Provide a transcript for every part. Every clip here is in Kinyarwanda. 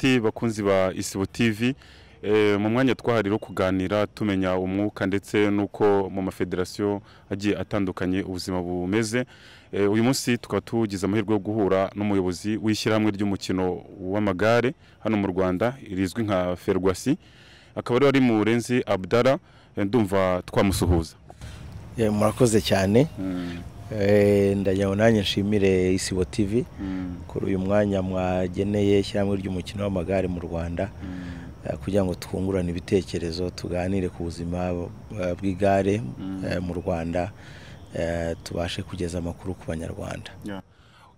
inshuti bakunzi ba isibo TV eh, mu mwanya twahari kuganira tumenya umwuka ndetse n'uko mu mafederasiyo agiye atandukanye ubuzima bumeze eh, uyu munsi tukaba tugize amahirwe yo guhura n'umuyobozi w'ishyirahamwe ry'umukino w'amagare hano mu rwanda rizwi nka ferwasi akaba ari ari murenzi abdara eh, ndumva twamusuhuza murakoze cyane hmm. Eh, ndagira nanjye nshimire isibo tv mm. kuri uyu mwanya mwageneye ishyirahamwe ry'umukino w'amagare mu rwanda mm. eh, kugira ngo twungurane ibitekerezo tuganire ku buzima eh, bw'igare mm. mu rwanda tubashe kugeza amakuru ku banyarwanda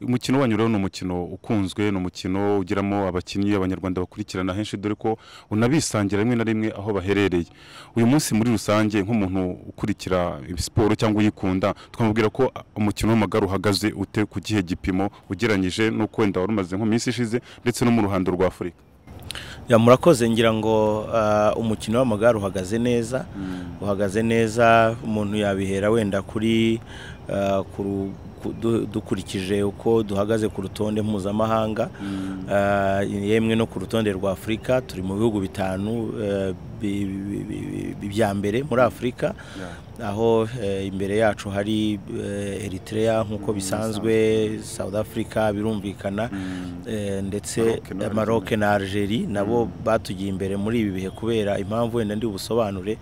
umukino wanyu rero ni umukino ukunzwe ni umukino ugiramo abakinnyi abanyarwanda bakurikirana henshi dore ko unabisangira rimwe na rimwe aho baherereye uyu munsi muri rusange nk'umuntu ukurikira siporo cyangwa uyikunda twamubwira ko umukino w'amagare uhagaze ute ku gihe gipimo ugereranyije n'uko wenda wari umaze nko ishize ndetse no mu ruhando rwa afurika murakoze ngira ngo uh, umukino w'amagare uhagaze neza mm. uhagaze neza umuntu yabihera wenda kuri uh, dukurikije uko duhagaze ku rutonde mpuzamahanga mm. ah, yemwe no ku rutonde rwa afurika turi mu bihugu bitanu eh, bya mbere muri afurika aho eh, imbere yacu hari eh, Eritrea nk'uko mm, bisanzwe South Africa birumvikana mm. ndetse Maroc na Algeria nabo batugiye imbere muri ibi bihe kubera impamvu wenda ndi busobanure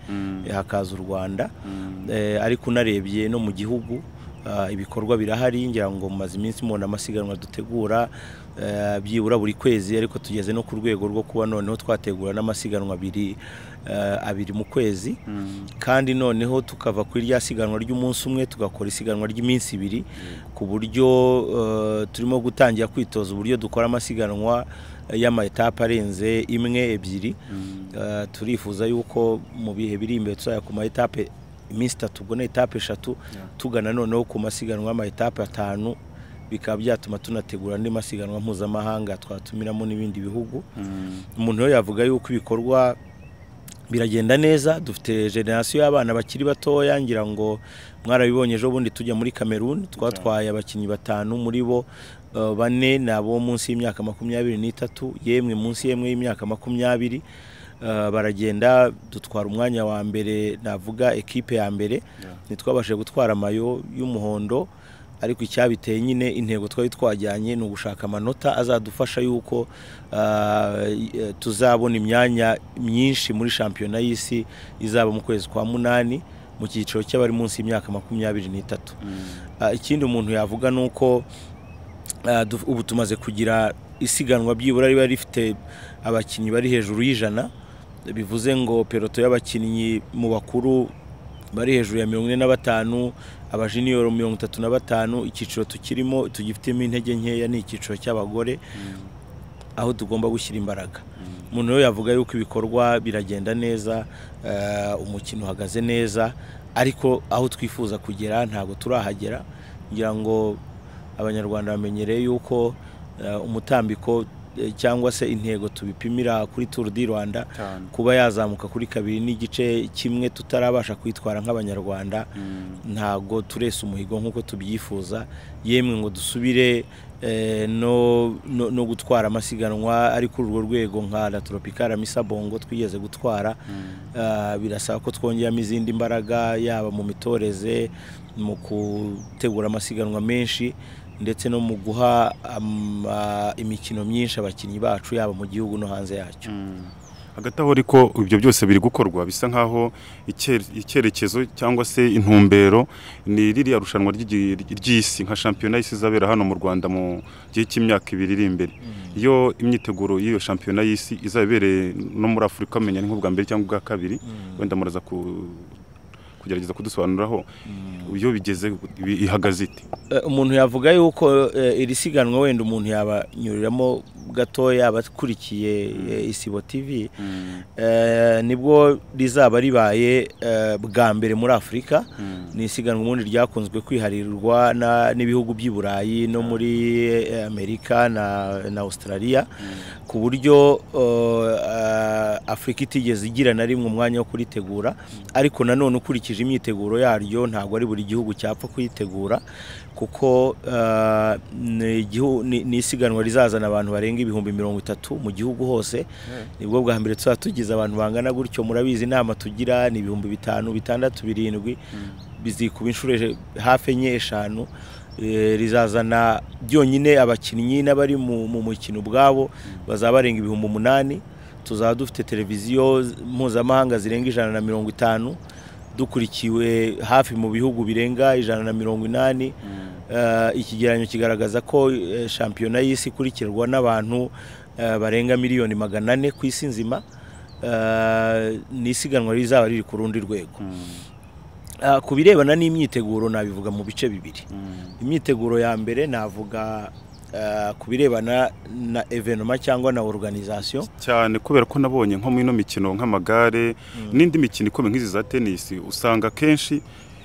hakaza u Rwanda ariko unarebye no mu gihugu Eh, ibikorwa birahari ngira ngo mumaze iminsi mubona amasiganwa dutegura eh, byibura buri kwezi ariko tugeze no ku rwego rwo kuba noneho twategura n'amasiganwa abiri eh, abiri mu kwezi mm. kandi noneho tukava kuri rya siganwa ry'umunsi umwe tugakora isiganwa ry'iminsi ibiri mm. ku buryo turimo gutangira kwitoza uburyo dukora amasiganwa y'ama arenze imwe ebyiri mm. turifuza yuko mu bihe biri imbere tuzajya ku ma iminsi itatu ubwo ni etape eshatu tugana noneho ku masiganwa ama etape atanu bikaba byatuma tunategura andi masiganwa mpuzamahanga twatumiramo n'ibindi bihugu mm. umuntu yavuga yuko ibikorwa biragenda neza dufite generasiyo y'abana bakiri batoya ngira ngo mwarabibonye ejo bundi tujya muri cameroon twatwaye abakinnyi batanu muri bo uh, bane ni munsi y'imyaka makumyabiri n'itatu yemwe munsi yemwe y'imyaka makumyabiri Eh, baragenda dutwara umwanya wa mbere navuga ekipe ya mbere ntitwabashe gutwara amayo y'umuhondo ariko icyabiteye nyine intego twari twajyanye ni ugushaka amanota azadufasha yuko eh, eh, tuzabona imyanya myinshi muri shampiyona y'isi izaba mu kwezi kwa munani mu cyiciro cy'abari munsi y'imyaka makumyabiri n'itatu mm. ikindi umuntu yavuga ni uko ubu tumaze kugira isiganwa byibura riba rifite abakinnyi bari hejuru y'ijana bivuze ngo peloto y'abakinnyi mu bakuru bari hejuru ya mirongo ine na batanu abajiniyoro mirongo itatu na batanu icyiciro tukirimo tugifitemo intege nkeya ni icyiciro cy'abagore aho tugomba gushyira imbaraga umuntu rero yavuga yuko ibikorwa biragenda neza eh, umukino uhagaze neza ariko aho twifuza kugera ntabwo turahagera kugira ngo abanyarwanda bamenyereye yuko eh, umutambiko Eh, cyangwa se intego tubipimira kuri turu di rwanda kuba yazamuka kuri kabiri n'igice kimwe tutarabasha kwitwara nk'abanyarwanda mm. ntabwo turese umuhigo nk'uko tubyifuza yemwe ngo dusubire eh, no gutwara amasiganwa ari kuri urwo rwego nka la toropikara twigeze gutwara mm. ah, birasaba ko twongeramo izindi mbaraga yaba mu mitoreze mu gutegura amasiganwa menshi ndetse no mu guha um, uh, imikino myinshi abakinnyi bacu yaba mu gihugu no hanze yacyo hmm. hagati aho ariko ibyo byose biri gukorwa bisa nk'aho icyerekezo cyangwa se intumbero ni ririya rushanwa ry'isi nka shampiyona y'isi izabera hano mu rwanda mu gihe cy'imyaka ibiri iri imbere hmm. iyo imyiteguro y'iyo shampiyona y'isi izabereye no muri afurika menya ni nk'ubwa mbere cyangwa ubwa kabiri hmm. wenda muraza ku kugerageza kudusobanuraho iyo bigeze ihagaze iti eh, umuntu yavuga yuko eh, iri siganwa wenda umuntu yabanyuriramo gatoya abakurikiye eh, isibo TV mm. nibwo rizaba ribaye bwa mbere muri afurika mm. ni isiganwa ubundi ryakunzwe kwiharirwa n'ibihugu by'i burayi no mm. muri amerika na australia ku buryo afurika itigeze igira na rimwe umwanya wo kuritegura ariko nanone ukurikiye ikurikije imyiteguro yaryo ntabwo ari buri gihugu cyapfa kuyitegura kuko uh, ni isiganwa rizazana abantu barenga ibihumbi mirongo itatu mu gihugu hose hmm. nibwo bwa mbere tuba tugize abantu bangana gutyo murabizi inama tugira ni ibihumbi bitanu bitandatu birindwi hmm. bizikuba inshuro e, hafi enye eshanu e, rizazana byonyine abakinnyi n'abari mu mukino ubwabo hmm. bazaba barenga ibihumbi umunani tuzaba dufite televiziyo mpuzamahanga zirenga ijana na mirongo itanu dukurikiwe hafi mu bihugu birenga ijana na mirongo inani mm. eh, ikigereranyo kigaragaza ko eh, shampiyona y'isi ikurikirwa n'abantu eh, barenga miliyoni magana ane ku isi nzima ni isiganwa rizaba riri ku rundi rwego mm. ku birebana n'imyiteguro nabivuga mu bice bibiri mm. imyiteguro ya mbere navuga Uh, ku birebana na evenoma cyangwa na oruganizasiyo cyane kubera ko nabonye nko muri ino mikino nk'amagare hmm. n'indi mikino ikomeye nk'izi za tenisi usanga kenshi,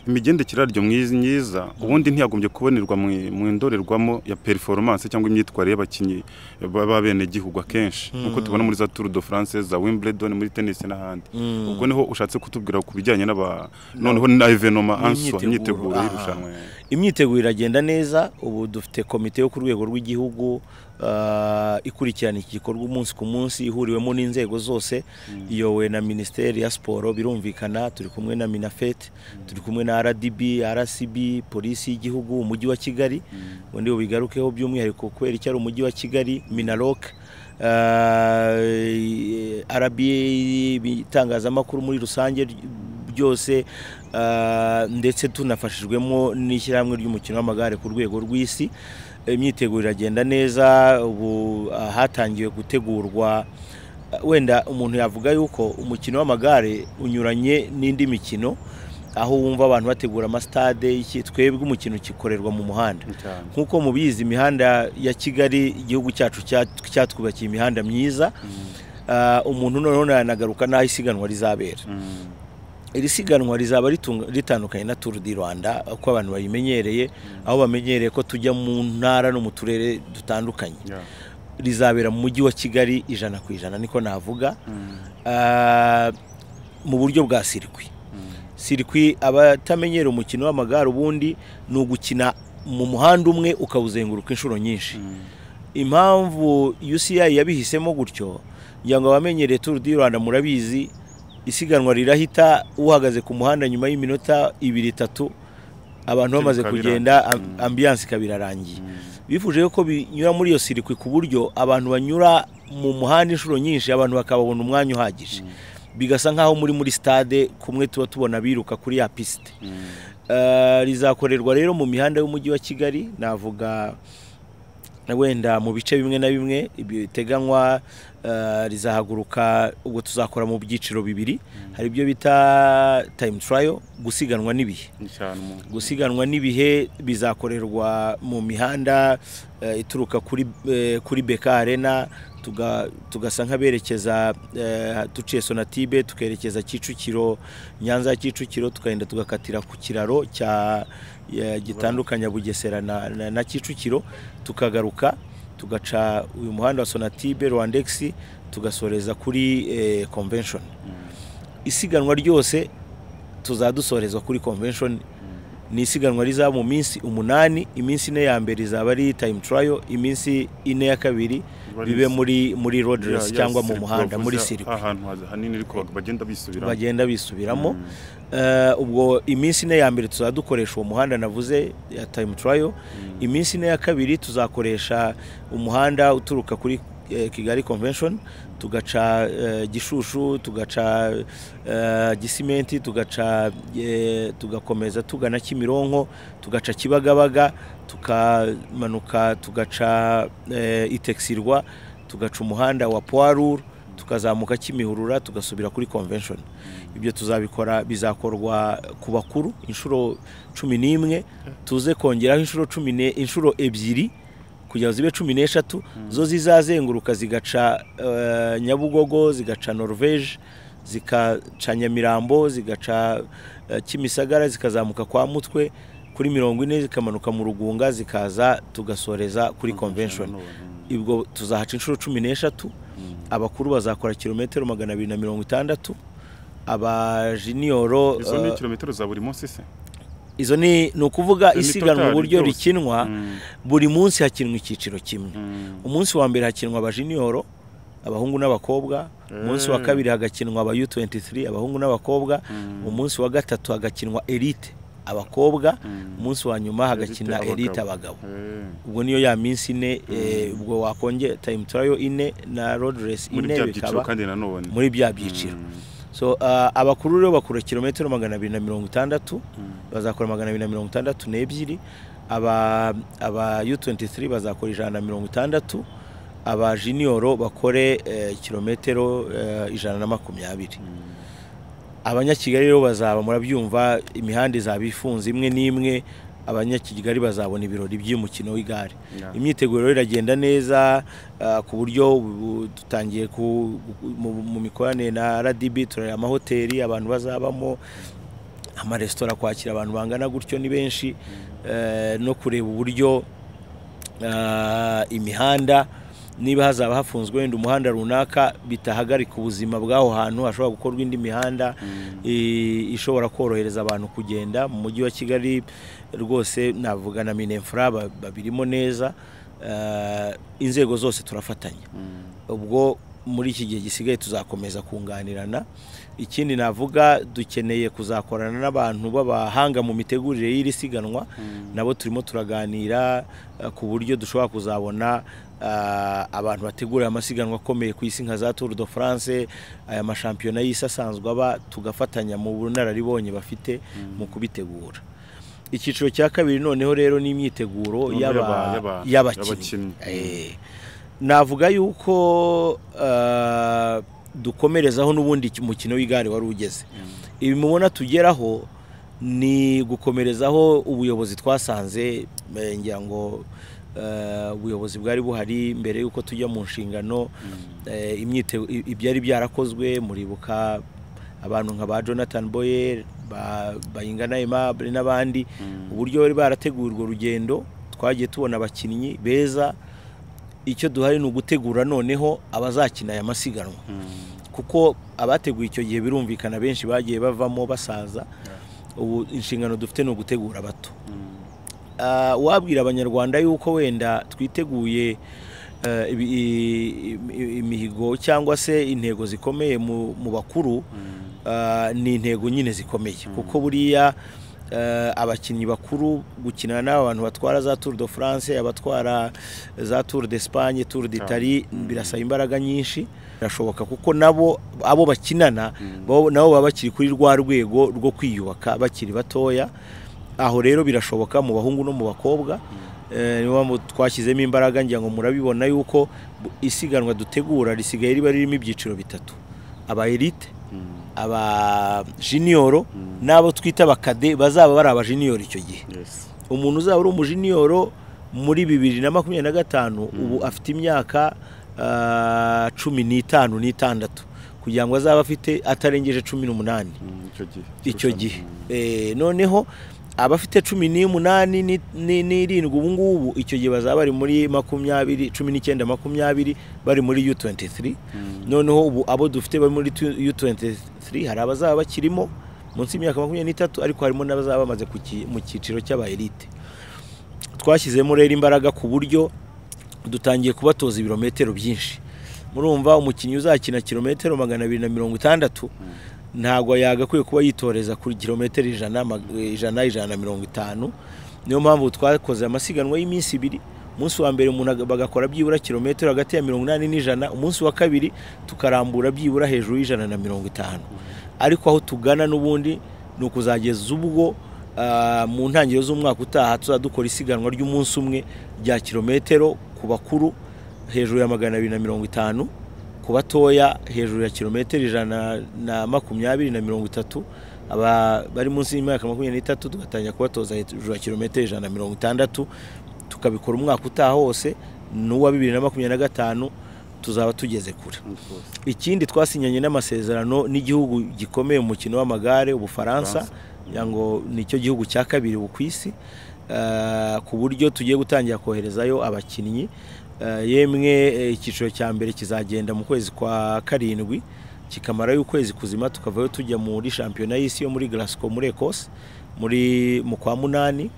imigendekere yaryo myiza ubundi ntiyagombye kubonerwa mu indorerwamo ya performance cyangwa imyitwarire y'abakinnyi b'abenegihugu akenshi mm. nk'uko tubona muri za turu do france za wimbledon muri tenisi n'ahandi mm. ubwo niho ushatse kutubwira ku bijyanye n'aba noneho na evenoma answa imyiteguro y'irushanwa imyiteguro iragenda neza ubu dufite komite yo ku rwego rw'igihugu Uh, ikurikirana iki gikorwa umunsi ku munsi ihuriwemo n'inzego zose mm. iyowe na minisiteri ya siporo birumvikana turi kumwe na minafete mm. turi kumwe na rdb rcb polisi y'igihugu umujyi wa kigali ubundi mm. bubigarukeho by'umwihariko kubera icyo ari umujyi wa kigali minarok uh, rba itangazamakuru muri rusange byose uh, ndetse tunafashijwemo n'ishyirahamwe ry'umukino w'amagare ku rwego rw'isi imyiteguro iragenda neza ubu ah, hatangiwe gutegurwa ah, wenda umuntu yavuga yuko umukino w'amagare unyuranye n'indi mikino aho wumva abantu bategura amasitade twebwe umukino ukikorerwa mu muhanda nk'uko mubizi imihanda ya kigali igihugu cyacu cyatwubakiye imihanda myiza mm. ah, umuntu noneho yanagaruka n'aho isiganwa rizabera mm. iri siganwa rizaba ritandukanye na turu di rwanda uko abantu bayimenyereye mm. aho bamenyereye ko tujya mu ntara no mu turere dutandukanye rizabera mu mujyi wa kigali ijana ku ijana niko navuga mm. ah, mu buryo bwa sirikwi mm. sirikwi abatamenyera umukino w'amagare ubundi ni ugukina mu muhanda umwe ukawuzenguruka inshuro nyinshi impamvu uci yabihisemo gutyo kugira ngo abamenyereye turu di rwanda murabizi isiganwa rirahita uhagaze ku muhanda nyuma y'iminota ibiri itatu abantu bamaze kugenda mm. ambiyanse ikaba irarangiye mm. bifuje ko binyura muri iyo sirikwi ku buryo abantu banyura mu muhanda inshuro nyinshi abantu bakababona umwanya uhagije mm. bigasa nk'aho muri muri stade kumwe tuba tubona biruka kuri ya pisite eh, rizakorerwa rero mu mihanda y'umujyi wa kigali navuga wenda mu bice bimwe na bimwe biteganywa uh, rizahaguruka ubwo tuzakora mu byiciro bibiri mm. hari ibyo bita time trial gusiganwa n'ibihe gusiganwa n'ibihe bizakorerwa mu mihanda uh, ituruka uh, kuri beka arena tugasa nk'aberekeza duciye eh, sonatibe tukerekeza kicukiro nyanza kicukiro tukagenda tugakatira ku kiraro cya eh, gitandukanya bugesera na kicukiro tukagaruka tugaca uyu muhanda wa sonatibe rwandegisi tugasoreza kuri eh, convention mm. isiganwa ryose tuzadusorezwa kuri convention ni isiganwa rizaba mu minsi umunani iminsi ine ya mbere izaba ari time trial iminsi ine ya kabiri bibe muri muri roderesi cyangwa mu muhanda muri sirikwi ahantu hanini ariko bagenda bisubiramo bagenda bisubiramo mm. eh, ubwo iminsi ine ya mbere tuzaba dukoresha uwo muhanda navuze ya time trial mm. iminsi ine ya kabiri tuzakoresha umuhanda uturuka kuri Eh, kigali convention tugaca eh, gishushu tugaca eh, gisimenti tugaca tugakomeza tugana kimironko tugaca kibagabaga tukamanuka tugaca itexirwa, tugaca umuhanda wa puwaruru tukazamuka kimihurura tugasubira kuri convention ibyo tuzabikora bizakorwa ku bakuru inshuro cumi n'imwe tuze kongeraho inshuro cumi inshuro ebyiri kugira ngo zibe cumi n'eshatu hmm. zo zizazenguruka zigaca eh, nyabugogo zigaca norvege zikaca nyamirambo zigaca eh, kimisagara zikazamuka kwa mutwe kuri mirongo ine zikamanuka mu rugunga zikaza tugasoreza kuri hmm. convention hmm. ibwo tuzahaca inshuro cumi n'eshatu abakuru bazakora kilometero magana abiri na mirongo itandatu abajiniyoro izo ni eh, kilometero za buri munsi se izo ni ni ukuvuga isiganwa uburyo rikinwa mm. buri munsi hakinwa icyiciro kimwe mm. umunsi wa mbere hakinwa abajiniyoro abahungu n'abakobwa umunsi wa eh. kabiri hagakinwa aba yu 23 abahungu n'abakobwa mm. umunsi wa gatatu hagakinwa elite abakobwa umunsi wa nyuma hagakina elite abagabo eh. ubwo niyo ya minsi ine eh, ubwo wakonge time trial ine na road ine bikaba muri bya byiciro Uh, abakuru rero bakura kilometero magana abiri na mirongo itandatu mm. bazakora magana abiri na mirongo itandatu n'ebyiri aba u 23 bazakora ijana na mirongo itandatu aba jiniyoro bakore eh, kilometero eh, ijana na makumyabiri mm. abanyakigali rero bazaba murabyumva imihanda izaba ifunze imwe n'imwe abanyakigali bazabona ibirori by'umukino w'igare imyiteguro iragenda neza ah, ku buryo dutangiye mu mikoranire na rdb turareba amahoteli abantu bazabamo amaresitora kwakira abantu bangana gutyo ni benshi eh, no kureba uburyo ah, imihanda niba hazaba hafunzwe wenda umuhanda runaka bitahagarika ubuzima bw'aho hantu hashobora gukorwa indi mihanda mm. ishobora korohereza abantu kugenda mu mujyi wa kigali rwose navuga na minefura babirimo neza eh, inzego zose turafatanya mm. ubwo muri iki gihe gisigaye tuzakomeza kunganirana ikindi navuga dukeneye kuzakorana n'abantu b'abahanga mu mitegurire y'iri siganwa mm. nabo turimo turaganira eh, ku buryo dushobora kuzabona eh, abantu bategura amasiganwa akomeye ku isi nka za turu do france aya mashampiyona y'isi asanzwe aba tugafatanya mu bunararibonye bafite mm. mu kubitegura icyiciro cya kabiri noneho rero ni imyiteguro y'abakinnyi eh, navuga yuko eh, dukomerezaho n'ubundi mukino w'igare wari ugeze mm. ibi mubona tugeraho ni gukomerezaho ubuyobozi twasanze eh, ngira ngo ubuyobozi bwari buhari mbere y'uko tujya mu nshingano mm. ibyari byarakozwe muribuka abantu nka ba jonathan boyer bayingana aimable n'abandi mm. uburyo bari barateguye urwo rugendo twagiye tubona abakinnyi beza icyo duhari ni ugutegura noneho abazakina aya masiganwa mm. kuko abateguye icyo gihe birumvikana benshi bagiye bavamo basaza ubu inshingano dufite ni ugutegura abato mm. ah, wabwira abanyarwanda yuko wenda twiteguye Eh, imihigo cyangwa se intego zikomeye mu bakuru mm. ah, ni intego nyine zikomeye mm. kuko buriya eh, abakinnyi bakuru gukinana n'abantu batwara za turu de france abatwara za turu de Espagne turu d'itali ah. mm, birasaba imbaraga nyinshi birashoboka kuko nabo abo bakinana nabo baba bakiri kuri rwa rwego rwo kwiyubaka bakiri batoya aho rero birashoboka mu bahungu no mu bakobwa Eh, niyo twashyizemo imbaraga ngira ngo murabibona yuko isiganwa dutegura risigaye riba ririmo ibyiciro bitatu aba elite mm. aba jiniyoro mm. n'abo twita abakade bazaba bari abajiniyoro icyo gihe umuntu uzaba ari umujiniyoro muri bibiri na makumyabiri na gatanu mm. ubu afite imyaka ah, cumi n'itanu n'itandatu kugira ngo azaba afite atarengeje cumi n'umunani icyo gihe eh, noneho abafite cumi n'umunani n'irindwi ubu ngubu icyo gihe bazaba bari muri makumyabiri cumi n'icyenda makumyabiri bari muri u tuwenti tiri hmm. noneho ubu abo dufite bari muri u tuwenti tiri hari abazaba bakirimo munsi y'imyaka makumyabiri n'itatu ariko harimo n'abazaba bamaze mu cyiciro Elite twashyizemo rero imbaraga ku buryo dutangiye kubatoza ibirometero byinshi murumva umukinnyi uzakina kilometero magana abiri na mirongo itandatu hmm. ntabwo yagakwiye kuba yitoreza kuri kilometero ijana ijana ijana na mirongo itanu niyo mpamvu twakoze amasiganwa y'iminsi ibiri umunsi wa mbere umuntu bagakora byibura kilometero hagati ya mirongo inani n'ijana umunsi wa kabiri tukarambura byibura hejuru y'ijana na mirongo itanu ariko aho tugana n'ubundi ni ukuzageza ubwo ah, mu ntangiriro z'umwaka utaha dukora isiganwa ry'umunsi umwe rya kilometero ku bakuru hejuru ya magana abiri na mirongo itanu ku batoya hejuru ya kilometero ijana na makumyabiri na mirongo itatu aba bari munsi y'imyaka makumyabiri n'itatu tugatangira kubatoza hejuru ya kilometero ijana na mirongo itandatu tukabikora umwaka utaha hose n'uwa bibiri na makumyabiri na gatanu tuzaba tugeze kure ikindi twasinyanye n'amasezerano n'igihugu gikomeye umukino mukino w'amagare ubufaransa ngo nicyo gihugu cya kabiri ku isi eh, ku buryo tugiye gutangira koherezayo abakinnyi Eh, yemwe eh, icyiciro cya mbere kizagenda mu kwezi kwa karindwi kikamara y’ukwezi kuzima tukavayo tujya muri shampiyona y'isi yo muri garasiko muri ekose mu kwa munani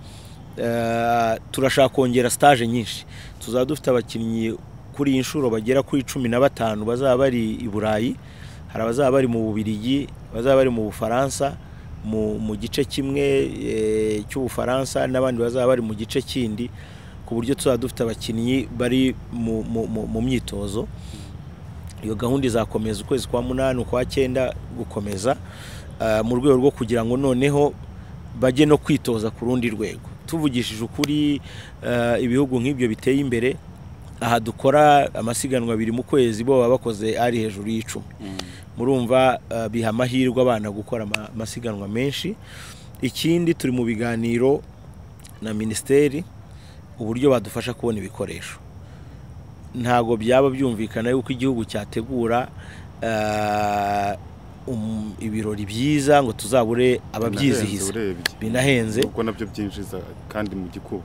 eh, turashaka kongera sitaje nyinshi tuzaba dufite abakinnyi kuri iyi nshuro bagera kuri cumi na batanu bazaba bari i burayi hari abazaba bari mu bubirigi bazaba bari mu bufaransa mu gice kimwe cy'ubufaransa n'abandi bazaba bari mu gice kindi ku buryo tuzaba dufite abakinnyi bari mu myitozo iyo gahunda izakomeza ukwezi kwa munani ukwa cyenda gukomeza eh, mu rwego rwo kugira ngo noneho bajye no kwitoza ku rundi rwego tuvugishije ukuri eh, ibihugu nk'ibyo biteye imbere aha dukora amasiganwa abiri mu kwezi bo baba bakoze ari hejuru y'icumi mm. murumva eh, biha amahirwe abana gukora amasiganwa menshi ikindi turi mu biganiro na minisiteri uburyo badufasha kubona ibikoresho ntabwo byaba byumvikana yuko igihugu cyategura eh, um, ibirori byiza ngo tuzabure ababyizihiza binahenze ubwo nabyo byinjiza kandi mu gikuba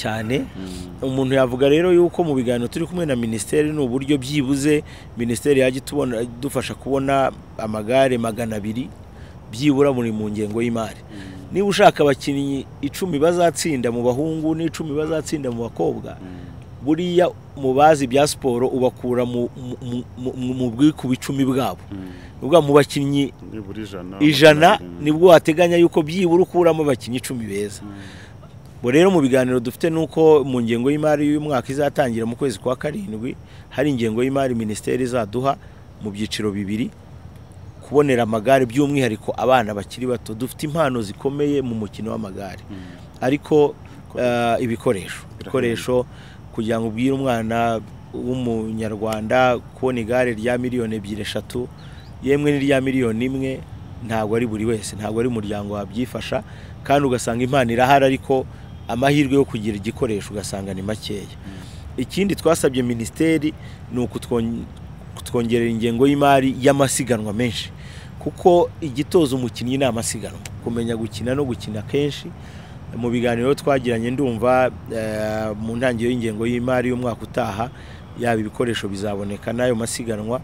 cyane hmm. umuntu yavuga rero yuko mu biganiro turi kumwe na minisiteri ni uburyo byibuze minisiteri yajya idufasha kubona amagare magana abiri byibura buri mu ngengo y'imari hmm. niba ushaka abakinnyi icumi bazatsinda mu bahungu n'icumi bazatsinda mu bakobwa mm. buriya mu bazi bya siporo ubakura mu icumi bwabo mm. ni mu bakinnyi ijana nibwo wateganya yuko byibura ukuramo abakinnyi icumi beza mm. rero mu biganiro dufite nuko mu ngengo y'imari y'umwaka izatangira mu kwezi kwa karindwi hari ingengo y'imari minisiteri izaduha mu byiciro bibiri kubonera amagare by'umwihariko abana bakiri bato dufite impano zikomeye mu mukino w'amagare hmm. ariko eh, ibikoresho ibikoresho kugira ngo ubwire umwana w'umunyarwanda kubona igare rya miliyoni ebyiri eshatu yemwe n'irya miliyoni imwe ntabwo ari buri wese ntabwo ari umuryango wabyifasha kandi ugasanga impano irahari ariko amahirwe yo kugira igikoresho ugasanga ni makeya hmm. ikindi twasabye minisiteri ni ukutwongerera ingengo y'imari y'amasiganwa menshi kuko igitoza umukinnyi ni amasiganwa kumenya gukina no gukina kenshi mu biganiro twagiranye ndumva eh, mu ntangiriro y'ingengo y'imari y'umwaka utaha yaba ibikoresho bizaboneka n'ayo masiganwa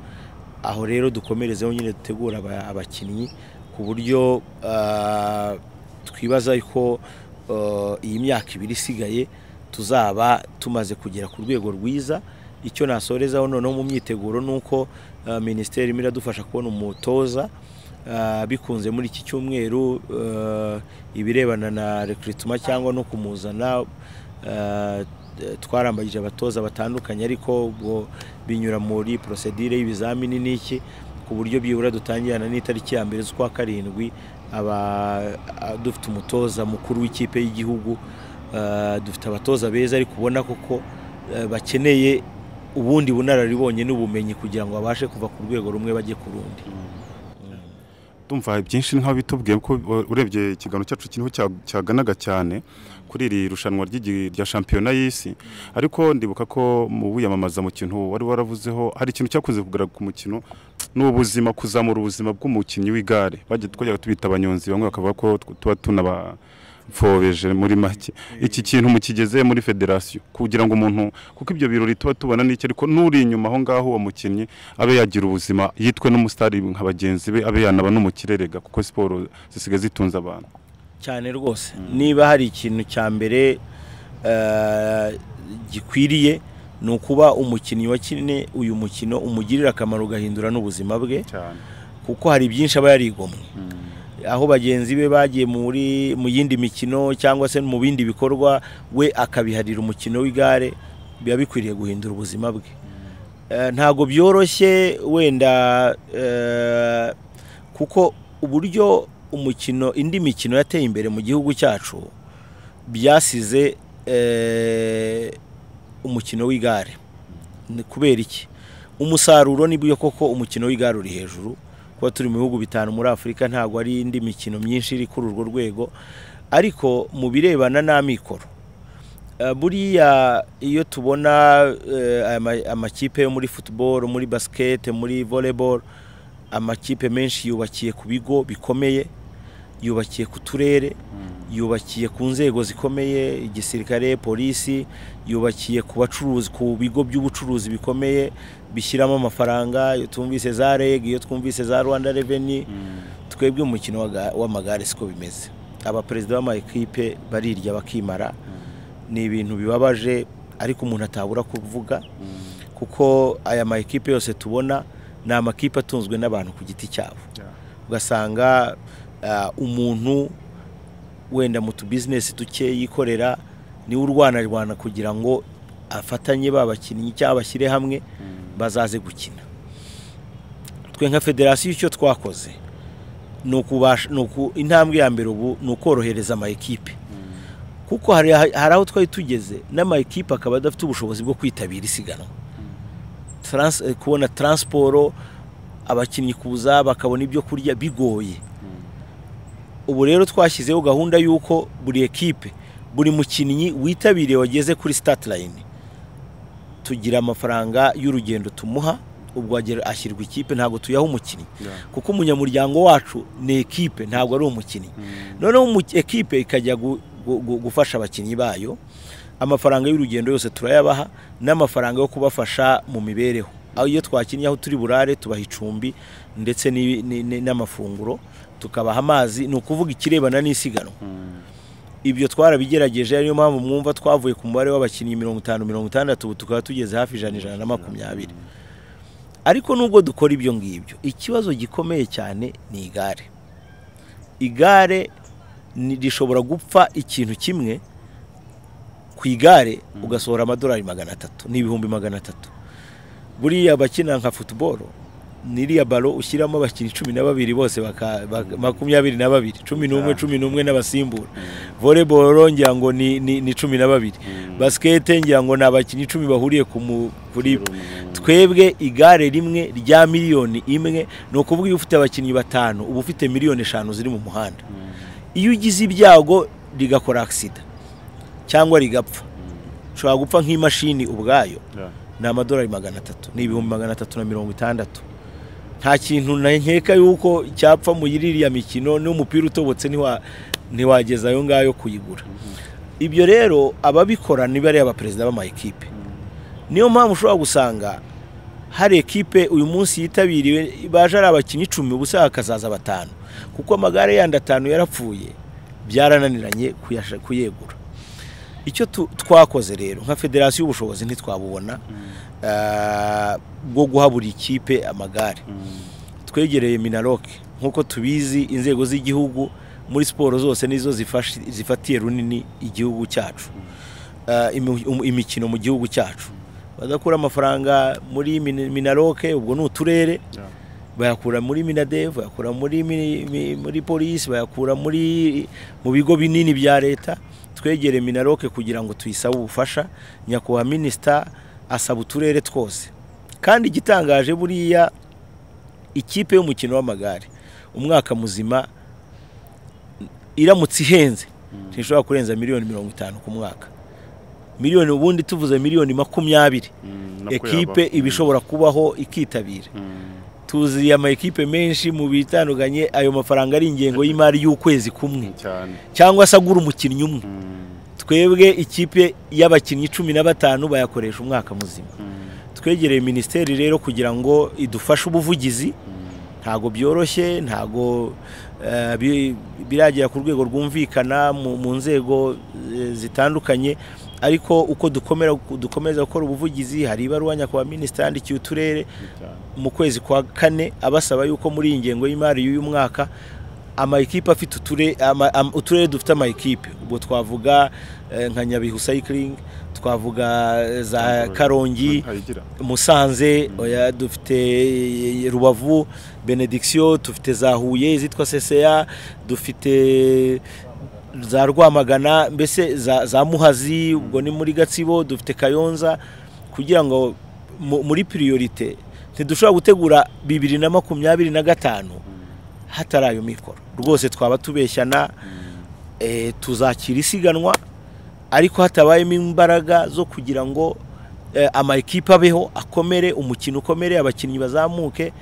aho rero dukomerezeho nyine dutegura abakinnyi ku buryo eh, twibaza ko eh, iyi myaka ibiri isigaye tuzaba tumaze kugera ku rwego rwiza icyo nasorezaho noneho mu myiteguro ni uko minisiteri irimo iradufasha kubona umutoza Ah, bikunze muri iki cyumweru ah, ibirebana na rekiritima cyangwa no kumuzana ah, twarambagije abatoza batandukanye ariko ubwo binyura muri porosedire y'ibizamini n'iki ku buryo byibura dutangirana n'itariki ya mbere z'ukwa karindwi dufite umutoza mukuru w'ikipe y'igihugu dufite abatoza beza ariko ubona koko bakeneye ubundi bunararibonye n'ubumenyi kugira ngo babashe kuva ku rwego rumwe bajye ku rundi tumva byinshi nk'aho bitubwiye ko urebye ikiganiro cyacu kiriho cyaganaga cyane kuri iri rushanwa rya shampiyona y'isi ariko ndibuka ko mu wiyamamaza mu kintu wari waravuzeho hari ikintu cyakuze kugura ku mukino ni ubuzima kuzamura ubuzima bw'umukinnyi w'igare bajya twajyaga tubita abanyonzi bamwe bakavuga ko tuba tunaba mfobeje muri make iki kintu mukigeze muri federasiyo kugira ngo umuntu kuko ibyo birori tuba tubona n'iki ariko n'uri inyuma aho ngaho uwo mukinnyi abe yagira ubuzima yitwe n'umusitari nka bagenzi be abe yanaba no mu kuko siporo zisigaye zitunze abantu cyane rwose niba hari ikintu cya mbere eh, gikwiriye ni ukuba umukinnyi wakine uyu mukino umugirira akamaro ugahindura n'ubuzima bwe kuko hari byinshi aba yarigomwe mm. aho bagenzi be bagiye muri mu yindi mikino cyangwa se mu bindi bikorwa we akabiharira umukino w'igare biba bikwiriye guhindura ubuzima bwe eh, ntabwo byoroshye wenda eh, kuko uburyo umukino indi mikino yateye imbere mu gihugu cyacu byasize eh, umukino w'igare kubera iki umusaruro nibyo koko umukino w'igare uri hejuru kuba turi mu bihugu bitanu muri afurika ntabwo ari indi mikino myinshi iri kuri urwo rwego ariko mu birebana n'amikoro eh, buriya iyo tubona eh, amakipe yo muri football muri basket muri volleyball amakipe menshi yubakiye ku bigo bikomeye yubakiye ku turere hmm. yubakiye ku nzego zikomeye igisirikare polisi yubakiye ku bacuruzi ku bigo by'ubucuruzi bikomeye bishyiramo amafaranga iyo twumvise za reg iyo twumvise za rwanda reveni hmm. twebwe umukino w'amagare siko bimeze abaperezida b'amakipe barirya bakimara hmm. ni ibintu bibabaje ariko umuntu atabura kuvuga hmm. kuko aya ma yose tubona ni amakipe atunzwe n'abantu ku giti cyabo ugasanga uh, umuntu wenda mu tubizinesi duke yikorera niwe urwanarwana kugira ngo afatanye ba bakinnyi cyangwa bashyire hamwe mm. bazaze gukina twe nka federasiyo icyo twakoze ni intambwe ya mbere ubu ni ukorohereza ama ekipe mm. kuko hari aho twari tugeze n'ama ekipe akaba adafite ubushobozi bwo kwitabira isiganwa mm. kubona taransiporo abakinnyi kuza bakabona ibyo kurya bigoye ubu rero twashyizeho gahunda y'uko buri ekipe buri mukinnyi witabiriye wageze kuri sitati tugira amafaranga y'urugendo tumuha ubwo ashyirwa ikipe ntabwo tuyaha umukinnyi kuko umunyamuryango wacu ni ekipe ntabwo ari umukinnyi mm. noneho ekipe ikajya gufasha abakinnyi bayo amafaranga y'urugendo yose turayabaha n'amafaranga yo kubafasha mu mibereho aho iyo twakinnye aho turi burare tubaha icumbi ndetse n'amafunguro tukabaha amazi ni ukuvuga ikirebana n'isiganwa hmm. ibyo twarabigerageje ariyo mpamvu mwumva twavuye ku mubare w'abakinnyi mirongo itanu mirongo itandatu tukaba tugeze hafi ijana ijana na makumyabiri hmm. ariko nubwo dukora ibyo ngibyo ikibazo gikomeye cyane ni igare igare rishobora gupfa ikintu kimwe ku igare hmm. ugasohora amadorari magana atatu n'ibihumbi magana atatu buriya abakina nka futuboro n'iriya baro ushyiramo abakinnyi cumi na babiri bose makumyabiri na babiri cumi n'umwe cumi n'umwe n'abasimbura voleboro ngira ngo ni cumi na babiri mm. basikete ngira ngo ni abakinnyi icumi bahuriye ku kuri twebwe igare rimwe rya miliyoni imwe ni ukuvuga iyo ufite abakinnyi batanu uba ufite miliyoni eshanu ziri mu muhanda mm. iyo ugize ibyago rigakora agisida cyangwa rigapfa mm. ushobora gupfa nk'imashini ubwayo ni amadorari magana atatu ni ibihumbi magana atatu na mirongo itandatu nta kintu nkeka yuko cyapfa mu iriya mikino n'umupira utobotse ntiwageza ayo ngayo kuyigura ibyo rero ababikora niba ari abaperezida b'amayikipe niyo mpamvu ushobora gusanga hari ekipe uyu munsi yitabiriwe baje ari abakinnyi icumi ubusa hakazaza batanu kuko amagare yandi atanu yarapfuye byarananiranye kuyegura icyo twakoze rero nka federasiyo y'ubushobozi ntitwabubona Eh, bwo guha buri kipe amagare twegereye minaroke nk'uko tubizi inzego z'igihugu muri siporo zose nizo zifatiye runini igihugu cyacu eh, imikino mu gihugu cyacu bagakura amafaranga muri minaroke ubwo ni uturere bayakura muri minadevu bayakura muri muri polisi bayakura muri mu bigo binini bya leta twegereye minaroke kugira ngo tuyisabe ubufasha nyakubahwa minisita asaba uturere twose kandi igitangaje buriya ikipe y'umukino w'amagare umwaka muzima iramutse ihenze mm. ntishobora kurenza miliyoni mirongo itanu ku mwaka miliyoni ubundi tuvuze miliyoni makumyabiri mm, ekipe mm. iba ishobora kubaho ikitabira tuzi ama ekipe menshi mu bitandukanye ayo mafaranga ari ingengo y'imari y'ukwezi kumwe cyangwa se agura umukinnyi umwe twebwe ikipe y'abakinnyi cumi na batanu bayakoresha umwaka muzima twegereye minisiteri rero kugira ngo idufashe ubuvugizi ntago byoroshye ntago eh, biragera ku rwego rwumvikana mu nzego eh, zitandukanye ariko uko dukomera dukomeza gukora ubuvugizi hari ibaruwa nyakubahwa minisitiri yandikiye uturere mu kwezi kwa kane abasaba y'uko muri iyi ngengo y'imari y'uyu mwaka amayikipe afite uturere dufite amayikipe ubwo twavuga Eh, nka nyabihu sayikiringi twavuga eh, za karongi musanze mm. oya dufite eh, rubavu benedikisiyo tufite za huye izitwa seseya dufite za rwamagana mbese za muhazi mm. ubwo ni muri gatsibo dufite kayonza kugira ngo muri piriyorite ntidushobora gutegura bibiri na makumyabiri na gatanu mm. hatari ayo mikoro rwose twaba tubeshyana tuzakira isiganwa ariko hatabayemo imbaraga zo kugira ngo eh, amakipe abeho akomere umukino ukomere abakinnyi bazamuke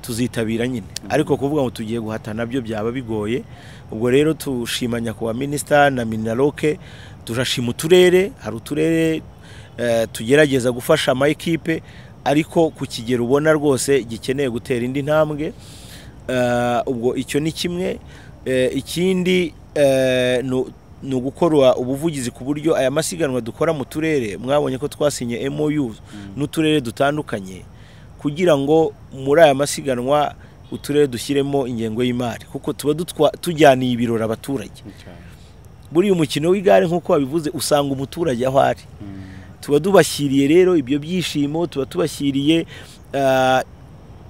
tuzitabira nyine mm-hmm. ariko kuvuga ngo tugiye guhatana byo byaba bigoye ubwo rero tushimanya ku minisita na minaroke turashima uturere hari uturere eh, tugerageza gufasha amakipe ariko ku kigero ubona rwose gikeneye gutera indi ntambwe eh, ubwo icyo ni kimwe ikindi ni ugukora ubuvugizi ku buryo aya masiganwa dukora mu turere mwabonye ko twasinye MOU mm. n'uturere dutandukanye kugira ngo muri aya masiganwa uturere dushyiremo ingengo y'imari kuko tuba tujyaniye ibirori abaturage buriya umukino w'igare nk'uko wabivuze usanga umuturage aho ari mm. tuba tubashyiriye rero ibyo byishimo tuba tubashyiriye ah,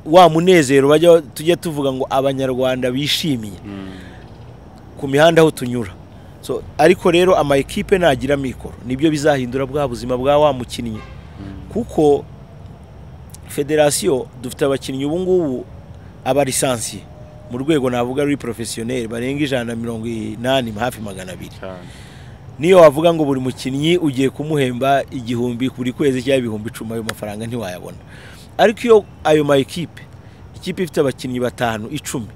wa munezero bajya tujya tuvuga ngo abanyarwanda bishimiye mm. ku mihanda aho tunyura ariko rero ama ekipe nagira mikoro nibyo bizahindura bwa buzima bwa wa mukinnyi hmm. kuko federasiyo dufite abakinnyi ubu ngubu aba mu rwego navuga ari porofesiyoneri barenga ijana na mirongo inani hafi magana abiri niyo wavuga ngo buri mukinnyi ugiye kumuhemba igihumbi buri kwezi cyangwa ibihumbi icumi ayo mafaranga ntiwayabona ariko iyo ayo ma ekipe ikipe ifite abakinnyi batanu icumi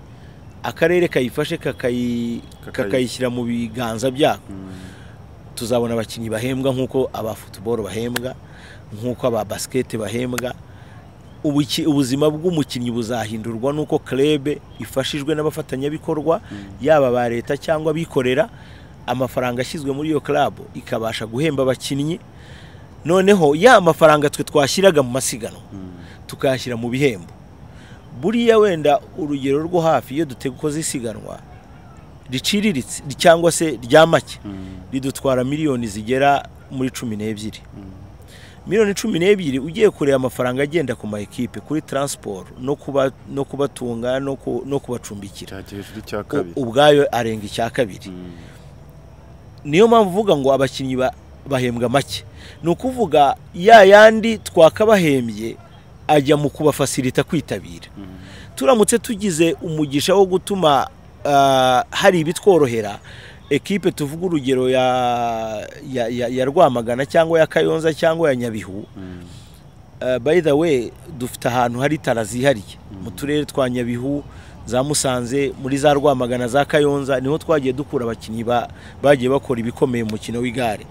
akarere kayifashe kakayishyira mu biganza byako hmm. tuzabona abakinnyi bahembwa nk'uko aba futuboro bahembwa nk'uko aba basikete bahembwa ubuzima bw'umukinnyi buzahindurwa n'uko kerebe ifashijwe n'abafatanyabikorwa hmm. yaba aba leta cyangwa abikorera amafaranga ashyizwe muri iyo karabu ikabasha guhemba abakinnyi noneho ya mafaranga twe twashyiraga mu masiganwa hmm. tukayashyira mu bihembo buriya wenda urugero rwo hafi iyo ukoze zisiganwa riciriritse cyangwa se rya make mm. ridutwara miliyoni zigera muri cumi n'ebyiri mm. miliyoni cumi n'ebyiri ugiye kureba amafaranga agenda ku ma ekipe kuri taransiporo no kubatunga no kubacumbikira ubwayo arenga icya kabiri mm. niyo mpamvu uvuga ngo abakinnyi bahembwa make ni ukuvuga ya yandi twakabahembye ajya mu kubafasirita kwitabira turamutse tugize umugisha wo gutuma ah, hari ibitworohera ekipe tuvuga urugero ya ya rwamagana cyangwa ya kayonza cyangwa ya nyabihu ah, by the way dufite ahantu hari tara zihariye mu turere twa nyabihu za musanze muri za rwamagana za kayonza niho twagiye dukura abakinnyi bagiye bakora ibikomeye mu mukino w'igare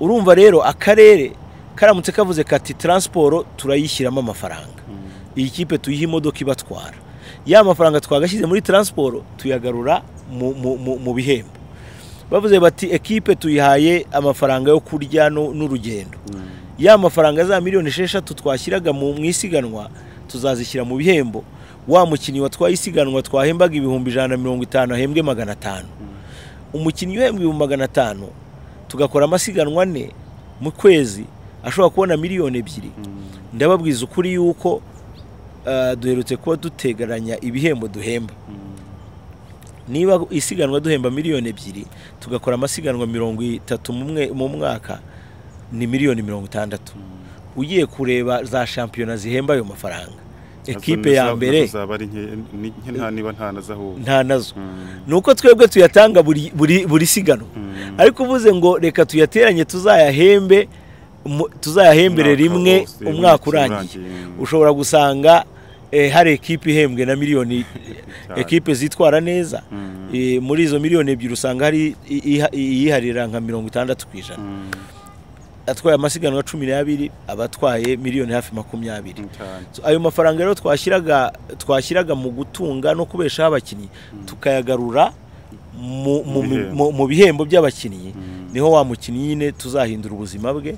urumva rero akarere karamutse kavuze kati taransiporo turayishyiramo amafaranga hmm. iyi kipe tuyiha imodoka ibatwara ya mafaranga twagashyize muri transport tuyagarura mu bihembo bavuze bati ekipe tuyihaye amafaranga yo kurya n'urugendo hmm. ya mafaranga za miliyoni esheshatu twashyiraga mu isiganwa tuzazishyira mu bihembo wa mukinnyi watwaye isiganwa twahembaga ibihumbi ijana na mirongo itanu ahembwe magana atanu hmm. umukinnyi uhembwa ibihumbi magana atanu tugakora amasiganwa ane mu kwezi ashobora kubona miliyoni ebyiri mm. ndababwiza ukuri yuko eh, duherutse kuba dutegaranya ibihembo duhemba mm. niba isiganwa duhemba miliyoni ebyiri tugakora amasiganwa mirongo itatu mu mwaka ni miliyoni mirongo itandatu mm. ugiye kureba za shampiyona zihemba ayo mafaranga ekipe ya mbere nta nazo ni uko twebwe tuyatanga buri siganwa ariko uvuze ngo reka tuyateranye tuzayahembe tuzayahembere rimwe umwaka urangiye ushobora gusanga eh, hari ekipi ihembwe na miliyoni ekipe zitwara neza mm. eh, muri izo miliyoni ebyiri usanga hari iyiharira nka mirongo itandatu ku ijana mm. atwaye amasiganwa cumi n'abiri abatwaye miliyoni hafi makumyabiri mm, ayo mafaranga rero twashyiraga twashyiraga mu gutunga no kubeshaho abakinnyi tukayagarura mu bihembo by'abakinnyi niho wa mukinnyi nyine tuzahindura ubuzima bwe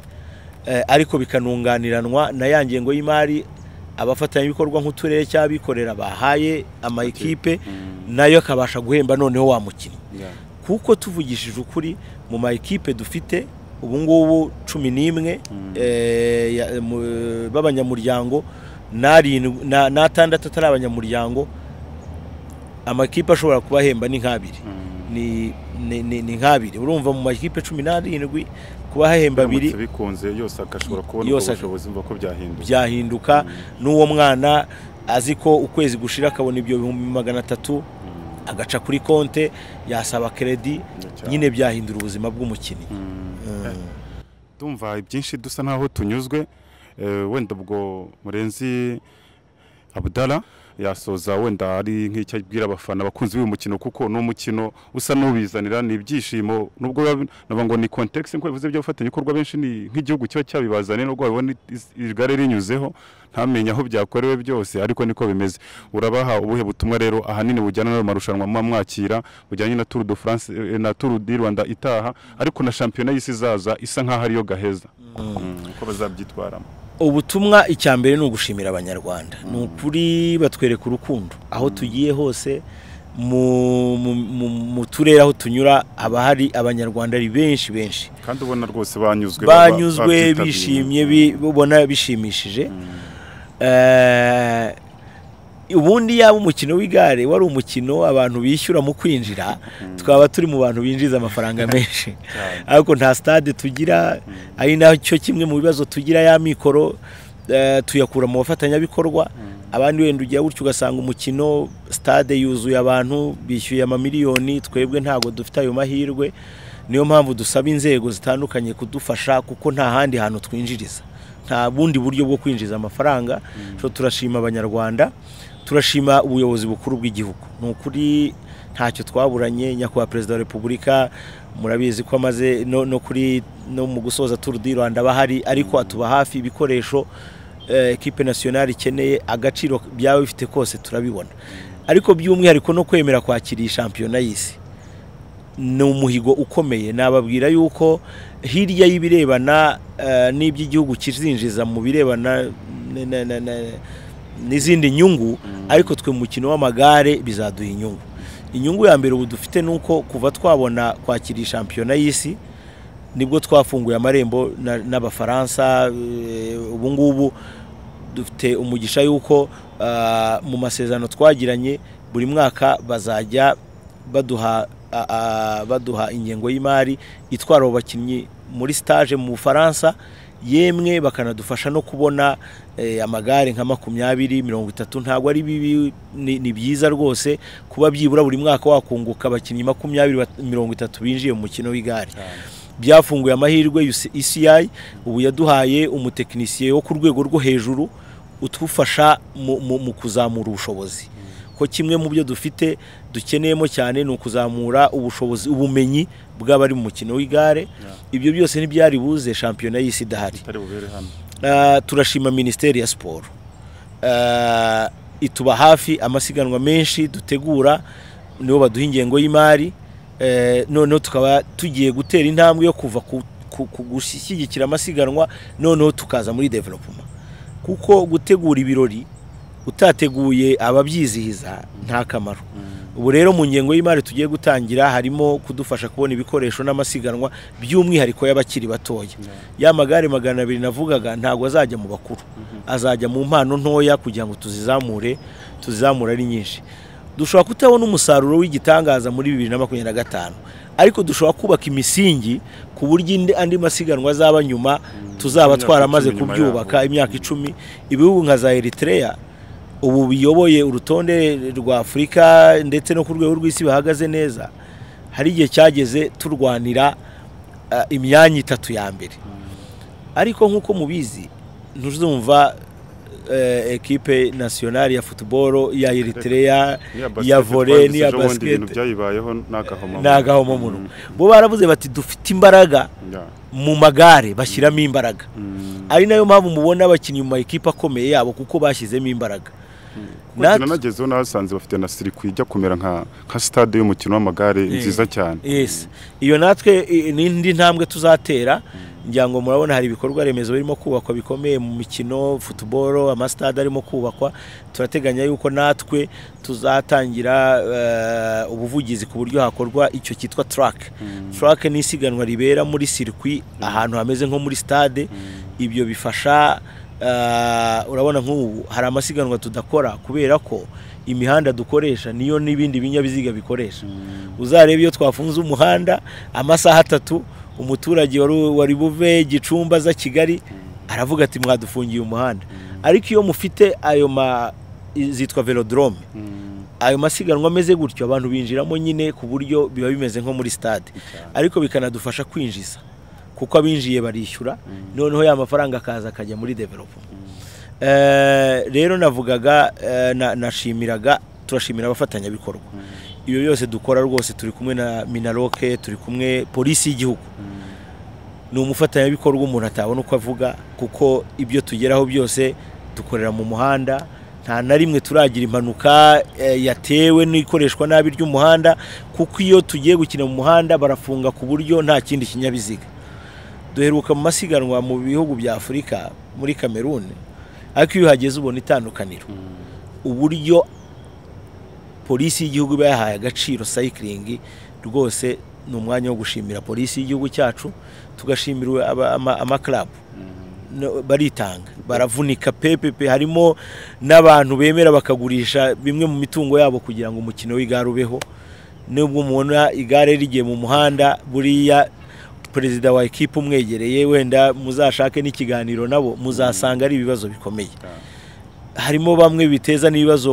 Eh, ariko bikanunganiranwa na ya ngengo y'imari abafatanyabikorwa nk'uturere cy'abikorera bahaye amayikipe mm. nayo akabasha guhemba noneho wa mukinnyi kuko tuvugishije ukuri mu mayikipe dufite ubu ngubu cumi n'imwe mm. eh, b'abanyamuryango n'atandatu atari abanyamuryango amakipe ashobora kubahemba ni nk'abiri mm. ni nk'abiri urumva mu makipe cumi n'arindwi kuba hahemba abiri bikunze yose agashobora kubona ubushobozi mvuga ko byahinduka byahinduka mm. n'uwo mwana azi ko ukwezi gushira akabona ibyo bihumbi magana atatu mm. agaca kuri konte yasaba keredi nyine byahindura ubuzima bw'umukinnyi mm. eh, tumva ibyinshi dusa n'aho tunyuzwe eh, wenda ubwo murenzi abudara yasoza wenda ari nk'icyo abwira abafana bakunzi b'uyu mukino kuko ni umukino usa n'ubizanira ni ibyishimo nubwo naba ngo ni kontekisi nk'uko bivuze by'abafatanyabikorwa benshi ni nk'igihugu kiba cyabibazaniye nubwo wabibona igare rinyuzeho ntamenye aho byakorewe byose ariko niko bimeze urabaha ubuhe butumwa rero ahanini bujyana n'ayo marushanwa muba mwakira bujyanye na turu de france eh, na turu di rwanda itaha ariko na shampiyona y'isi izaza isa nk'aho ariyo gaheza mm, uko bazabyitwaramo ubutumwa icya mbere ni ugushimira abanyarwanda ni ukuri batwereka urukundo aho tugiye hose mu turere aho tunyura haba hari abanyarwanda ari benshi benshi kandi ubona rwose banyuzwe banyuzwe bishimye ubona bishimishije mm. eh, ubundi yaba umukino w'igare wari umukino abantu bishyura mu kwinjira hmm. twaba turi mu bantu binjiza amafaranga menshi ariko nta stade tugira hmm. ari nacyo kimwe mu bibazo tugira ya mikoro eh, tuyakura mu bafatanyabikorwa hmm. abandi wenda ujya gutyo ugasanga umukino stade yuzuye abantu bishyuye amamiliyoni twebwe ntabwo dufite ayo mahirwe niyo mpamvu dusaba inzego zitandukanye kudufasha kuko nta handi hantu twinjiriza nta bundi buryo bwo kwinjiza amafaranga turashima abanyarwanda turashima ubuyobozi bukuru bw'igihugu ni ukuri ntacyo twaburanye nyakubahwa perezida wa repubulika murabizi ko amaze no kuri no mu gusoza turu di rwanda aba ariko atuba hafi ibikoresho ekipe eh, nasiyonari ikeneye agaciro byaba bifite kose turabibona ariko by'umwihariko no kwemera kwakira iyi shampiyona y'isi ni umuhigo ukomeye nababwira yuko hirya y'ibirebana eh, n'iby'igihugu kizinjiza mu birebana n'izindi nyungu ariko twe mu mukino w'amagare bizaduha inyungu inyungu ya mbere ubu dufite ni uko kuva twabona kwakira shampiyona y'isi nibwo twafunguye amarembo n'abafaransa eh, ubungubu dufite umugisha y'uko ah, mu masezerano twagiranye buri mwaka bazajya baduha baduha ingengo y'imari itwara bakinnyi muri stage mu bufaransa yemwe bakanadufasha no kubona eh, amagare nka makumyabiri mirongo itatu ntabwo ari bibi ni byiza rwose kuba byibura buri mwaka wakunguka abakinnyi makumyabiri mirongo itatu binjiye mu mukino w'igare byafunguye amahirwe isi ubu yaduhaye umutekinisiye wo ku rwego rwo hejuru utufasha mu kuzamura ubushobozi ko kimwe mu byo dufite dukeneyemo cyane ni ukuzamura ubushobozi ubumenyi bw'abari mu mukino w'igare ibyo byose ntibyari buze shampiyona y'isi idahari ah, turashima minisiteri ya siporo ah, ituba hafi amasiganwa menshi dutegura nibo baduha ingengo y'imari eh, noneho tukaba tugiye gutera intambwe yo kuva ku gushyigikira amasiganwa noneho tukaza muri developuma kuko gutegura ibirori utateguye ababyizihiza nta kamaro ubu rero mu ngengo y'imari tugiye gutangira harimo kudufasha kubona ibikoresho n'amasiganwa by'umwihariko y'abakiri batoya ya magare magana abiri navugaga ntabwo azajya mu bakuru azajya mu mpano ntoya kugira ngo tuzizamure tuzizamure ari nyinshi dushobora kutabona umusaruro w'igitangaza muri bibiri na makumyabiri na gatanu ariko dushobora kubaka imisingi ku buryo andi masiganwa azaba nyuma tuzaba twaramaze kubyubaka imyaka icumi ibihugu nka za eritrea ubu biyoboye urutonde rwa Afurika ndetse no ku rwego rw'isi bihagaze neza hari igihe cyageze turwanira eh, imyanya itatu ya mbere ariko nk'uko mubizi ntuzumva eh, ekipe nasiyonari ya futuboro ya eritereya ya vore n'iya basiketi n'agahomamunwa bo baravuze bati dufite imbaraga mu magare bashyiramo mm. imbaraga mm. ari nayo mpamvu mubona abakinnyi mu ma ekipa akomeye yabo kuko bashyizemo imbaraga nanagezeho nahasanze bafite na siri ijya kumera nka sitade y'umukino w'amagare nziza cyane iyo natwe n'indi ntambwe tuzatera ngira ngo murabona hari ibikorwa remezo birimo kubakwa bikomeye mu mikino futuboro amasitade arimo kubakwa turateganya yuko natwe tuzatangira eh, ubuvugizi ku buryo hakorwa icyo cyitwa turake mm. turake ni isiganwa ribera muri sirikwi ahantu hameze nko muri sitade mm. ibyo bifasha Eh, urabona nk'ubu hari amasiganwa tudakora kubera ko imihanda dukoresha niyo n'ibindi binyabiziga bikoresha mm. Uzareba iyo twafunze umuhanda amasaha atatu umuturage wari buve gicumba za kigali mm. aravuga ati mwadufungiye umuhanda mm. ariko iyo mufite ayo ma zitwa velodrome ayo masiganwa ameze gutyo abantu binjiramo nyine ku buryo biba bimeze nko muri stade ariko bikanadufasha kwinjiza kuko abinjiye barishyura mm. noneho ya mafaranga akaza akajya muri developo mm. eh, rero navugaga eh, nashimiraga turashimira abafatanyabikorwa mm. ibyo byose dukora rwose turi kumwe na minaroke turi kumwe polisi y'igihugu ni umufatanyabikorwa umuntu atabona uko avuga kuko ibyo tugeraho byose dukorera mu muhanda nta na rimwe turagira impanuka eh, yatewe n'ikoreshwa nabi ry'umuhanda kuko iyo tugiye gukina mu muhanda barafunga ku buryo nta kindi kinyabiziga duheruka mu masiganwa mu bihugu bya afurika muri kameruni ariko iyo uhageze ubona itandukaniro mm. uburyo polisi y'igihugu iba yahaye agaciro sayikiringi rwose ni umwanya wo gushimira polisi y'igihugu cyacu tugashimira amakarabu mm. baritanga baravunika pepepe harimo n'abantu bemera bakagurisha bimwe mu mitungo yabo kugira ngo umukino w'igare ubeho nubwo umuntu igare rigiye mu muhanda buriya perezida wa ekipa umwegereye wenda muzashake n'ikiganiro nabo muzasanga ari ibibazo bikomeye harimo bamwe biteza n'ibibazo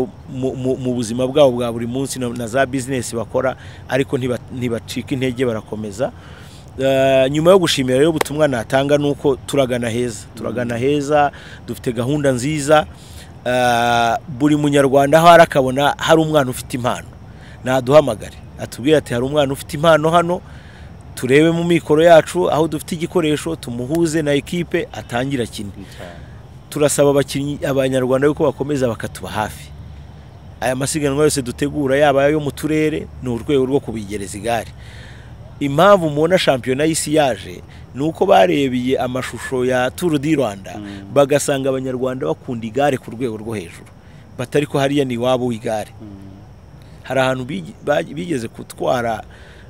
mu buzima bwabo bwa buri munsi na za bizinesi bakora ariko ntibacika intege barakomeza eh, nyuma yo gushimira rero ubutumwa natanga ni uko turagana heza turagana heza dufite gahunda nziza eh, buri munyarwanda aho ari akabona hari umwana ufite impano naduhamagare atubwira ati hari umwana ufite impano hano turebe mu mikoro yacu aho dufite igikoresho tumuhuze na ekipe atangira akina turasaba abakinnyi abanyarwanda yuko bakomeza bakatuba hafi aya masiganwa yose dutegura yaba ayo mu turere ni urwego rwo kubigereza igare impamvu mubona shampiyona y'isi yaje ni uko barebiye amashusho ya turu di rwanda mm. bagasanga abanyarwanda bakunda igare ku rwego rwo hejuru batari ko hariya ni iwabo w'igare mm. hari ahantu bigeze gutwara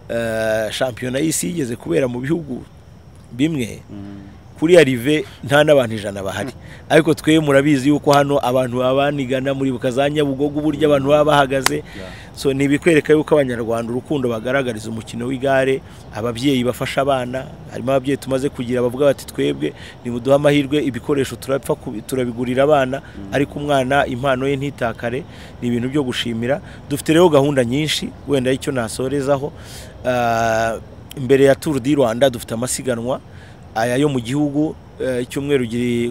Eh, shampiyona y'isi yigeze kubera mu bihugu bimwe mm. kuri rive nta n'abantu ijana bahari mm. ariko twe murabizi yuko hano abantu baba muri za nyabugogo uburyo abantu baba bahagaze so ntibikwereka yuko abanyarwanda urukundo bagaragariza umukino w'igare ababyeyi bafasha abana harimo ababyeyi tumaze kugira bavuga bati twebwe nimuduha amahirwe ibikoresho turapfa turabigurira abana mm. ariko umwana impano ye ntitakare ni ibintu byo gushimira dufite rero gahunda nyinshi wenda icyo nasorezaho Eh, imbere ya turu di rwanda dufite amasiganwa aya yo mu gihugu eh, icyumweru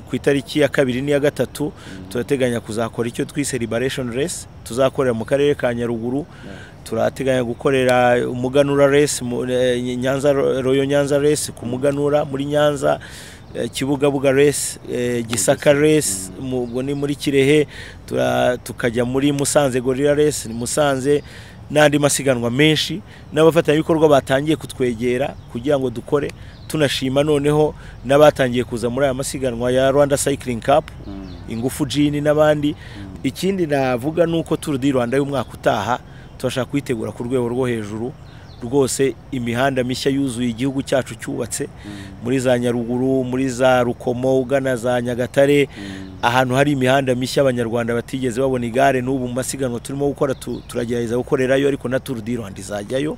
ku itariki ya kabiri n'iya gatatu turateganya kuzakora icyo twise liberation race tuzakorera mu karere ka nyaruguru turateganya gukorera umuganura race eh, royo nyanza race ku muganura muri nyanza kibugabuga race gisaka race ubwo ni muri kirehe tukajya muri musanze gorira race ni musanze n'andi masiganwa menshi n'abafatanyabikorwa batangiye kutwegera kugira ngo dukore tunashima noneho n'abatangiye kuza muri aya masiganwa ya rwanda Cycling Cup mm. ingufu jini n'abandi ikindi navuga ni uko turu di rwanda y'umwaka utaha turashaka kwitegura ku rwego rwo hejuru rwose imihanda mishya yuzuye igihugu cyacu cyubatse muri za nyaruguru muri za rukomo ugana za nyagatare mm. ahantu hari imihanda mishya abanyarwanda batigeze babona igare n'ubu mu masiganwa turimo gukora turagerageza gukorerayo ariko na turu di rwanda izajyayo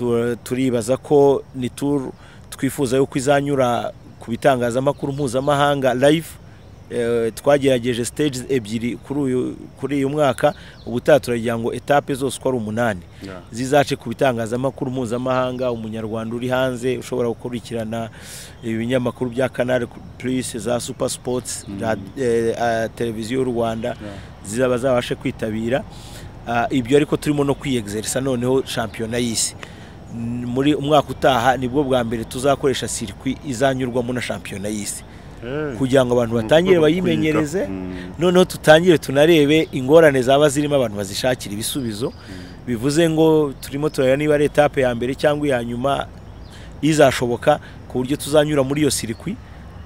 mm. turibaza ko ni turu twifuza yuko izanyura ku bitangazamakuru mpuzamahanga live Eh, twagerageje stage ebyiri kuri uyu kuri uyu mwaka ubutaha turagira ngo etape zose uko ari umunani zizace ku bitangazamakuru mpuzamahanga umunyarwanda uri hanze ushobora gukurikirana ibinyamakuru bya canal plus za super sports mm. eh, ah, televiziyo y'u rwanda zizaba zabashe kwitabira ah, ibyo ariko turimo no kwiyegizerisa noneho shampiyona y'isi muri umwaka utaha nibwo bwa mbere tuzakoresha sirikwi izanyurwamo na shampiyona y'isi Eh. kugira ngo abantu batangire bayimenyereze mm. noneho tutangire tunarebe ingorane zaba zirimo abantu bazishakira ibisubizo mm. bivuze ngo turimo turareba niba ari etape ya mbere cyangwa iya nyuma izashoboka ku buryo tuzanyura muri iyo sirikwi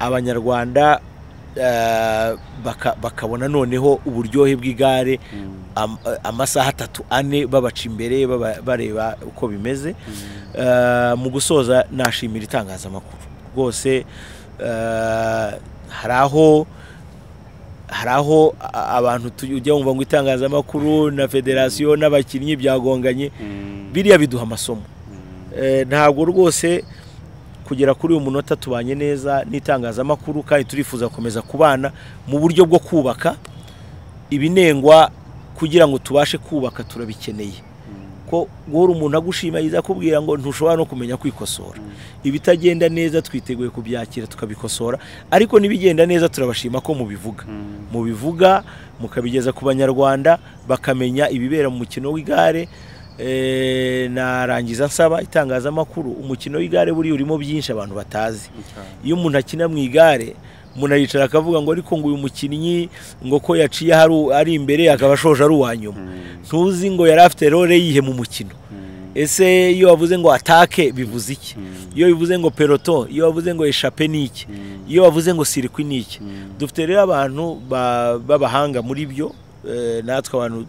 abanyarwanda eh, bakabona noneho uburyohe bw'igare mm. eh, amasaha atatu ane babaca imbere bareba uko bimeze mu gusoza nashimira itangazamakuru rwose Eh, hari aho hari aho abantu tujya wumva ngo itangazamakuru na federasiyo n'abakinnyi byagonganye mm. biriya biduha amasomo mm. eh, ntabwo rwose kugera kuri uyu munota tubanye neza n'itangazamakuru kandi turifuza gukomeza kubana mu buryo bwo kubaka ibinengwa kugira ngo tubashe kubaka turabikeneye ko guhora umuntu agushima yiza akubwira ngo ntushobora no kumenya kwikosora ibitagenda neza twiteguye kubyakira tukabikosora ariko n'ibigenda neza turabashima ko mubivuga mm. mubivuga mukabigeza ku banyarwanda bakamenya ibibera mu mukino w'igare eh, narangiza nsaba itangazamakuru umukino w'igare buriya urimo byinshi abantu batazi iyo umuntu akina mu igare umuntu aricara akavuga ngo ariko ngo uyu mukinnyi ngo ko yaciye ari imbere akaba ashoje ari uwa nyuma hmm. ntuzi ngo yari afite role yihe mu mukino hmm. ese iyo wavuze ngo atake bivuze iki iyo bivuze ngo peloto iyo wavuze ngo eshape ni iki iyo wavuze ngo sirikwi ni iki hmm. dufite rero abantu b'abahanga muri byo eh, natwe abantu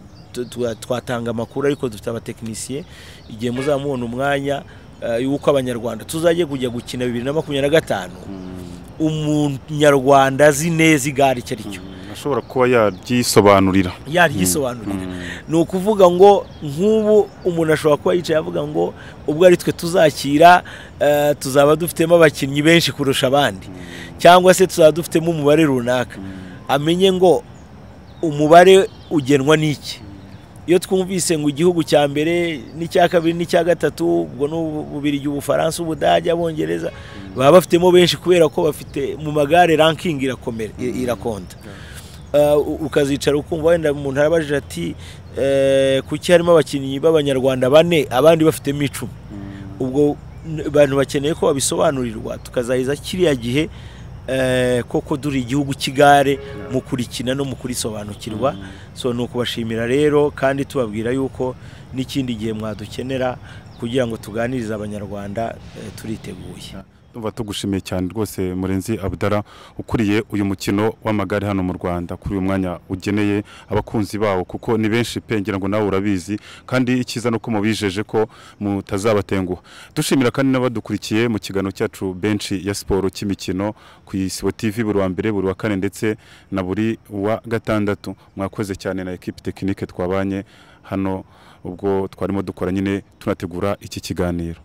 twatanga amakuru ariko dufite abatekinisiye igihe muzaba umwanya eh, y'uko abanyarwanda tuzajya kujya gukina bibiri na makumyabiri na gatanu umunyarwanda azi neza igare icyo ari cyo mm, ashobora kuba yaryisobanurira mm. yaryisobanurira mm. ni ukuvuga ngo nk'ubu umuntu ashobora kuba yicaye avuga ngo ubwo ari twe tuzakira eh, tuzaba dufitemo abakinnyi benshi kurusha abandi cyangwa se tuzaba dufitemo umubare runaka amenye ngo umubare ugenwa n'iki iyo twumvise ngo igihugu cya mbere n'icya kabiri n'icya gatatu ubwo ni ububirigi ubufaransa ubudage abongereza mm. baba bafitemo benshi kubera ko bafite mu magare rankingi irakonda mm. uh, ukazicara ukumva wenda umuntu arabajije ati eh, kuki harimo abakinnyi b'abanyarwanda bane abandi bafitemo icumi mm. ubwo bantu bakeneye ko babisobanurirwa tukazahiza kiriya gihe Eh, koko duri igihugu cy'igare mu kurikina no mu kurisobanukirwa so ni ukubashimira rero kandi tubabwira yuko n'ikindi gihe mwadukenera kugira ngo tuganirize abanyarwanda eh, turiteguye tuba tugushimiye cyane rwose murenzi abudara ukuriye uyu mukino w'amagare hano mu rwanda kuri uyu mwanya ugeneye abakunzi bawo kuko ni benshi pe ngira ngo nawe urabizi kandi icyiza ni uko mubijeje ko mutazabatenguha dushimira kandi n'abadukurikiye mu kiganiro cyacu benshi ya siporo cy'imikino ku isibo tv buri wa mbere buri wa kane ndetse na buri wa gatandatu mwakoze cyane na ekipi tekinike twabanye hano ubwo twarimo dukora nyine tunategura iki kiganiro